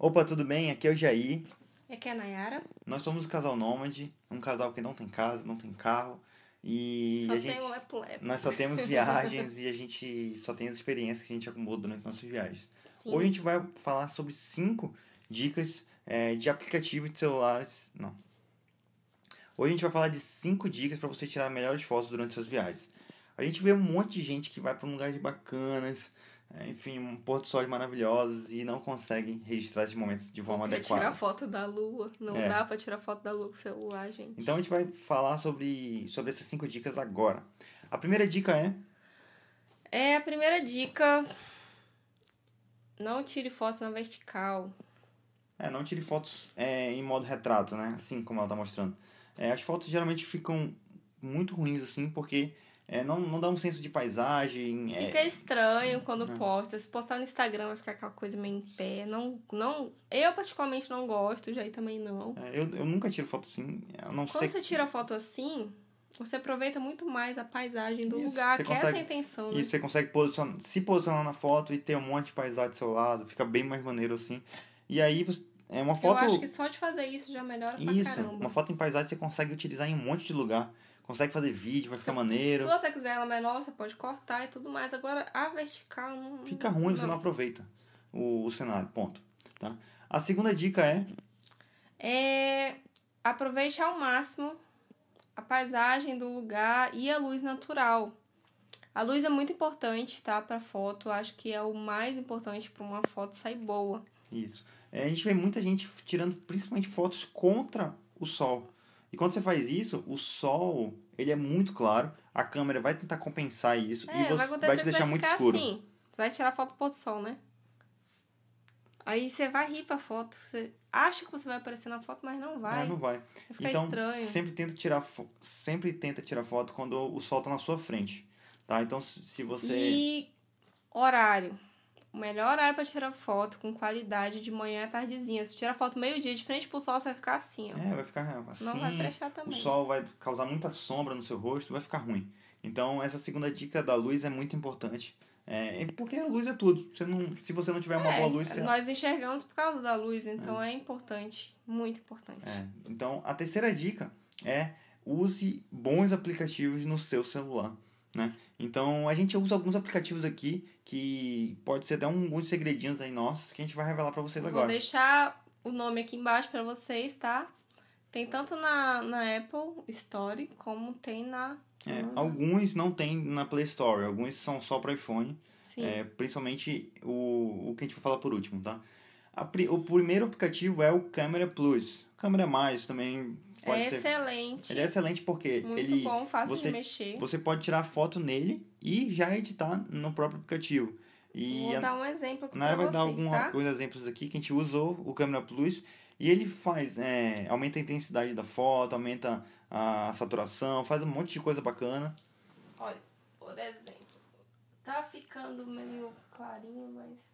Opa, tudo bem? Aqui é o Jair. E aqui é a Nayara. Nós somos o casal Nômade, um casal que não tem casa, não tem carro. E só a gente, um lepo -lepo. nós só temos viagens e a gente só tem as experiências que a gente acumulou durante nossas viagens. Sim. Hoje a gente vai falar sobre cinco dicas é, de aplicativo de celulares. Não. Hoje a gente vai falar de cinco dicas para você tirar melhores fotos durante suas viagens. A gente vê um monte de gente que vai para um lugar de bacanas, é, enfim, um pôr do sol maravilhoso e não conseguem registrar esses momentos de forma adequada. tirar foto da lua, não é. dá para tirar foto da lua com o celular, gente. Então a gente vai falar sobre, sobre essas cinco dicas agora. A primeira dica é? É, a primeira dica... Não tire fotos na vertical. É, não tire fotos é, em modo retrato, né? Assim como ela tá mostrando. É, as fotos geralmente ficam muito ruins assim, porque é, não, não dá um senso de paisagem. É. Fica é... estranho quando não. Ah. posta. Se postar no Instagram vai ficar aquela coisa meio em pé. Não, não, eu particularmente não gosto, já aí também não. É, eu, eu nunca tiro foto assim. Eu não quando sei... você tira foto assim, você aproveita muito mais a paisagem do Isso, lugar, que consegue, é essa a intenção. Né? E você consegue posicionar, se posicionar na foto e ter um monte de paisagem do seu lado. Fica bem mais maneiro assim. E aí você é uma foto. Eu acho que só de fazer isso já melhora isso, pra caramba. Uma foto em paisagem você consegue utilizar em um monte de lugar consegue fazer vídeo, vai ficar maneiro. Se você quiser ela menor, você pode cortar e tudo mais. Agora, a vertical não. Fica ruim, não. você não aproveita o, o cenário. Ponto. Tá? A segunda dica é. É. Aproveite ao máximo a paisagem do lugar e a luz natural. A luz é muito importante, tá? Para foto, acho que é o mais importante para uma foto sair boa. Isso. É, a gente vê muita gente tirando principalmente fotos contra o sol. E quando você faz isso, o sol, ele é muito claro, a câmera vai tentar compensar isso é, e você vai, vai te deixar vai muito escuro. Assim. Você vai tirar foto do pôr do sol, né? Aí você vai rir pra foto. Você acha que você vai aparecer na foto, mas não vai. É, não vai. Fica então, estranho. Sempre tenta, tirar sempre tenta tirar foto quando o sol tá na sua frente. Tá? Então, se você. E horário. O melhor horário para tirar foto com qualidade de manhã à tardezinha. Se tirar foto meio-dia de frente pro sol, você vai ficar assim, ó. É, vai ficar assim. Não vai prestar também. O sol vai causar muita sombra no seu rosto, vai ficar ruim. Então, essa segunda dica da luz é muito importante. É, porque a luz é tudo. Você não, se você não tiver uma é, boa luz. Você... Nós enxergamos por causa da luz, então é, é importante, muito importante. É. Então, a terceira dica é use bons aplicativos no seu celular. Né? Então a gente usa alguns aplicativos aqui que pode ser até um, alguns segredinhos aí nossos que a gente vai revelar para vocês Vou agora. Vou deixar o nome aqui embaixo para vocês, tá? Tem tanto na, na Apple Store como tem na. É, alguns não tem na Play Store, alguns são só para iPhone. Sim. É, principalmente o, o que a gente vai falar por último, tá? A, o primeiro aplicativo é o Camera Plus. Câmera Mais também Pode é ser... excelente. Ele é excelente porque Muito ele bom, fácil você, de mexer. Você pode tirar foto nele e já editar no próprio aplicativo. E Vou a... dar um exemplo aqui Nara vai dar tá? alguns tá? exemplos aqui que a gente usou o Câmera Plus e ele faz, é, aumenta a intensidade da foto, aumenta a saturação, faz um monte de coisa bacana. Olha, por exemplo, tá ficando meio clarinho, mas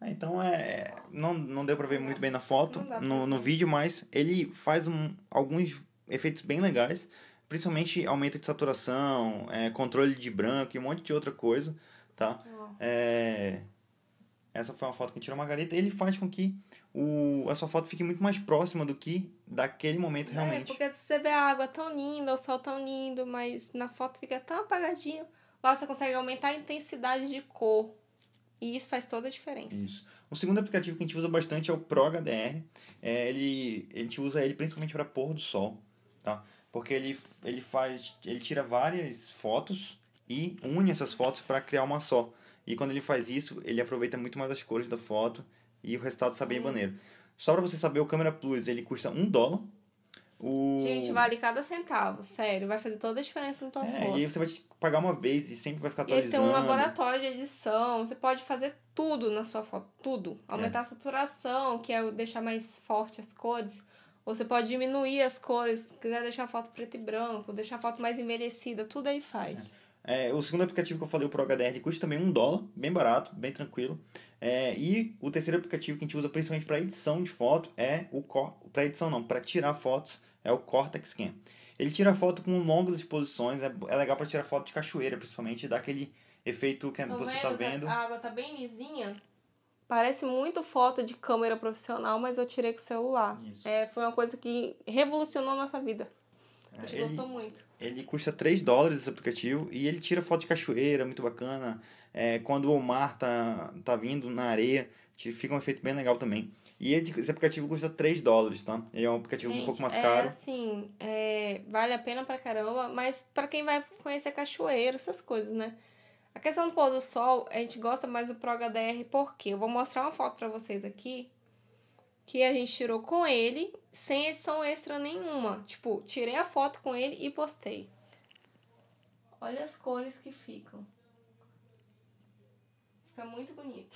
é, então é, é. Não, não deu pra ver muito bem na foto, no, no vídeo, mas ele faz um, alguns efeitos bem legais, principalmente aumento de saturação, é, controle de branco e um monte de outra coisa, tá? É, essa foi uma foto que tirou a Margarita. Ele faz com que o, a sua foto fique muito mais próxima do que daquele momento é, realmente. É, porque você vê a água tão linda, o sol tão lindo, mas na foto fica tão apagadinho. Lá você consegue aumentar a intensidade de cor e isso faz toda a diferença. Isso. O segundo aplicativo que a gente usa bastante é o ProHDR. É, ele, a gente usa ele principalmente para pôr do sol, tá? Porque ele, ele faz, ele tira várias fotos e une essas fotos para criar uma só. E quando ele faz isso, ele aproveita muito mais as cores da foto e o resultado sai bem maneiro. Só para você saber, o câmera Plus ele custa um dólar o... Gente, vale cada centavo, sério. Vai fazer toda a diferença no tua é, foto. E aí você vai te pagar uma vez e sempre vai ficar atualizando. E ele tem um laboratório de edição, você pode fazer tudo na sua foto, tudo. Aumentar é. a saturação, que é deixar mais forte as cores. Ou você pode diminuir as cores, se quiser deixar a foto preto e branco, deixar a foto mais envelhecida, tudo aí faz. É. É, o segundo aplicativo que eu falei, o Pro HDR, custa também um dólar, bem barato, bem tranquilo. É, e o terceiro aplicativo que a gente usa principalmente para edição de foto é o Core. para edição não, para tirar fotos é o Cortex Cam. Ele tira foto com longas exposições, é, é legal para tirar foto de cachoeira, principalmente, dá aquele efeito que Tô tá você tá vendo, tá vendo. A água tá bem lisinha. Parece muito foto de câmera profissional, mas eu tirei com o celular. Isso. É, foi uma coisa que revolucionou a nossa vida. É, a gente ele, gostou muito. Ele custa 3 dólares esse aplicativo e ele tira foto de cachoeira, muito bacana. É, quando o mar tá, tá vindo na areia, fica um efeito bem legal também. E esse aplicativo custa 3 dólares, tá? Ele é um aplicativo Gente, um pouco mais é caro. Assim, é, vale a pena pra caramba, mas para quem vai conhecer cachoeira, essas coisas, né? A questão do pôr do sol, a gente gosta mais do Pro HDR porque eu vou mostrar uma foto para vocês aqui que a gente tirou com ele, sem edição extra nenhuma. Tipo, tirei a foto com ele e postei. Olha as cores que ficam. Fica muito bonito.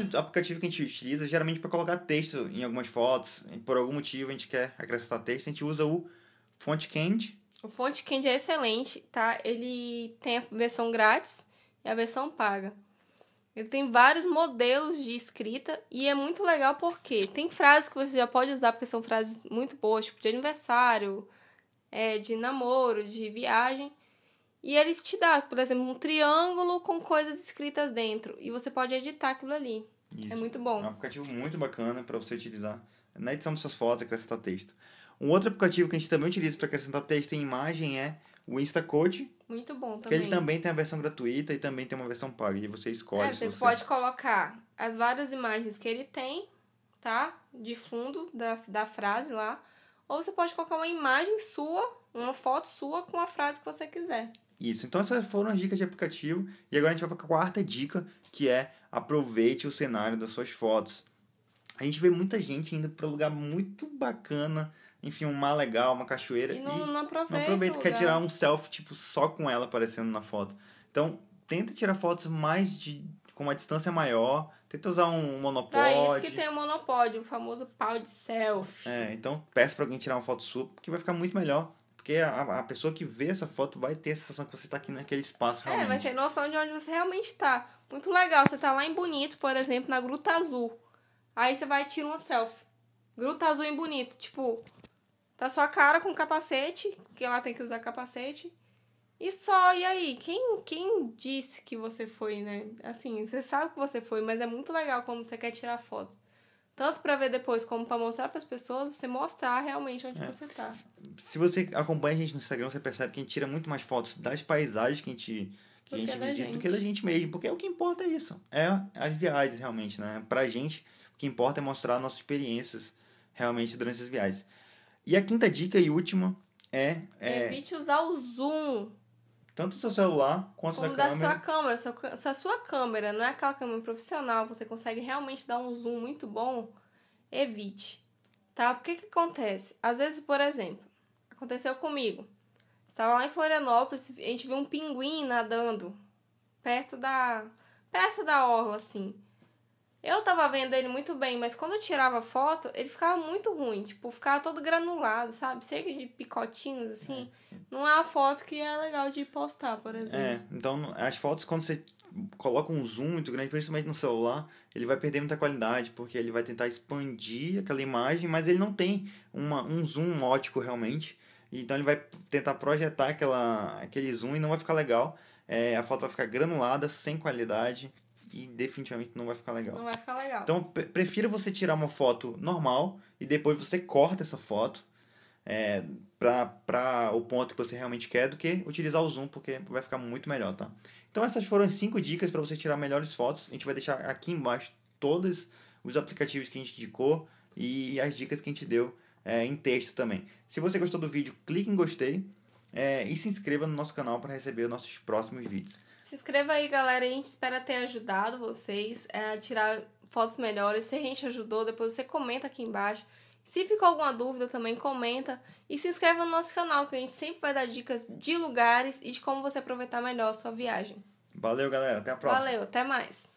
Outro aplicativo que a gente utiliza é geralmente para colocar texto em algumas fotos, por algum motivo a gente quer acrescentar texto, a gente usa o FontCandy. O FontCandy é excelente, tá? Ele tem a versão grátis e a versão paga. Ele tem vários modelos de escrita e é muito legal porque tem frases que você já pode usar, porque são frases muito boas, tipo de aniversário, é, de namoro, de viagem. E ele te dá, por exemplo, um triângulo com coisas escritas dentro. E você pode editar aquilo ali. É Isso. É muito bom. É um aplicativo muito bacana para você utilizar na edição das suas fotos, acrescentar texto. Um outro aplicativo que a gente também utiliza para acrescentar texto e imagem é o Instacode. Muito bom também. Que ele também tem a versão gratuita e também tem uma versão paga. E você escolhe. É, você, você, pode colocar as várias imagens que ele tem, tá? De fundo da, da frase lá. Ou você pode colocar uma imagem sua, uma foto sua com a frase que você quiser. Isso. Então essas foram as dicas de aplicativo. E agora a gente vai para a quarta dica, que é aproveite o cenário das suas fotos. A gente vê muita gente indo para um lugar muito bacana, enfim, um mar legal, uma cachoeira. E não, e não aproveita. Não aproveita, quer tirar um selfie, tipo, só com ela aparecendo na foto. Então, tenta tirar fotos mais de. com uma distância maior. Tenta usar um monopólio. É isso que tem o um o famoso pau de selfie. É, então peça para alguém tirar uma foto sua, porque vai ficar muito melhor porque a, a pessoa que vê essa foto vai ter a sensação que você está aqui naquele espaço realmente. É, vai ter noção de onde você realmente está. Muito legal. Você está lá em Bonito, por exemplo, na Gruta Azul. Aí você vai e tira uma selfie. Gruta Azul em Bonito. Tipo, tá sua cara com capacete, porque lá tem que usar capacete. E só, e aí? Quem, quem disse que você foi, né? Assim, você sabe que você foi, mas é muito legal quando você quer tirar foto. Tanto para ver depois como para mostrar para as pessoas, você mostrar realmente onde é. você está. Se você acompanha a gente no Instagram, você percebe que a gente tira muito mais fotos das paisagens que a gente, que a gente visita gente. do que da gente mesmo. Porque é o que importa é isso. É as viagens, realmente, né? Pra gente, o que importa é mostrar nossas experiências realmente durante as viagens. E a quinta dica e última é. é... Evite usar o Zoom. Tanto do seu celular quanto Como da, da câmera. sua câmera. Sua, se a sua câmera não é aquela câmera profissional, você consegue realmente dar um zoom muito bom, evite. Tá? Porque que acontece? Às vezes, por exemplo, aconteceu comigo. Estava lá em Florianópolis, a gente viu um pinguim nadando perto da perto da orla assim. Eu tava vendo ele muito bem, mas quando eu tirava foto, ele ficava muito ruim. Tipo, ficava todo granulado, sabe? cheio de picotinhos, assim. É. Não é a foto que é legal de postar, por é, exemplo. É, então as fotos, quando você coloca um zoom muito grande, principalmente no celular, ele vai perder muita qualidade, porque ele vai tentar expandir aquela imagem, mas ele não tem uma, um zoom ótico realmente. Então ele vai tentar projetar aquela, aquele zoom e não vai ficar legal. É, a foto vai ficar granulada, sem qualidade e definitivamente não vai ficar legal. Não vai ficar legal. Então, pre prefiro você tirar uma foto normal e depois você corta essa foto é, para o ponto que você realmente quer do que utilizar o zoom, porque vai ficar muito melhor, tá? Então, essas foram as 5 dicas para você tirar melhores fotos. A gente vai deixar aqui embaixo todos os aplicativos que a gente indicou e as dicas que a gente deu é, em texto também. Se você gostou do vídeo, clique em gostei é, e se inscreva no nosso canal para receber nossos próximos vídeos. Se inscreva aí, galera. A gente espera ter ajudado vocês é, a tirar fotos melhores. Se a gente ajudou, depois você comenta aqui embaixo. Se ficou alguma dúvida, também comenta e se inscreva no nosso canal, que a gente sempre vai dar dicas de lugares e de como você aproveitar melhor a sua viagem. Valeu, galera. Até a próxima. Valeu, até mais.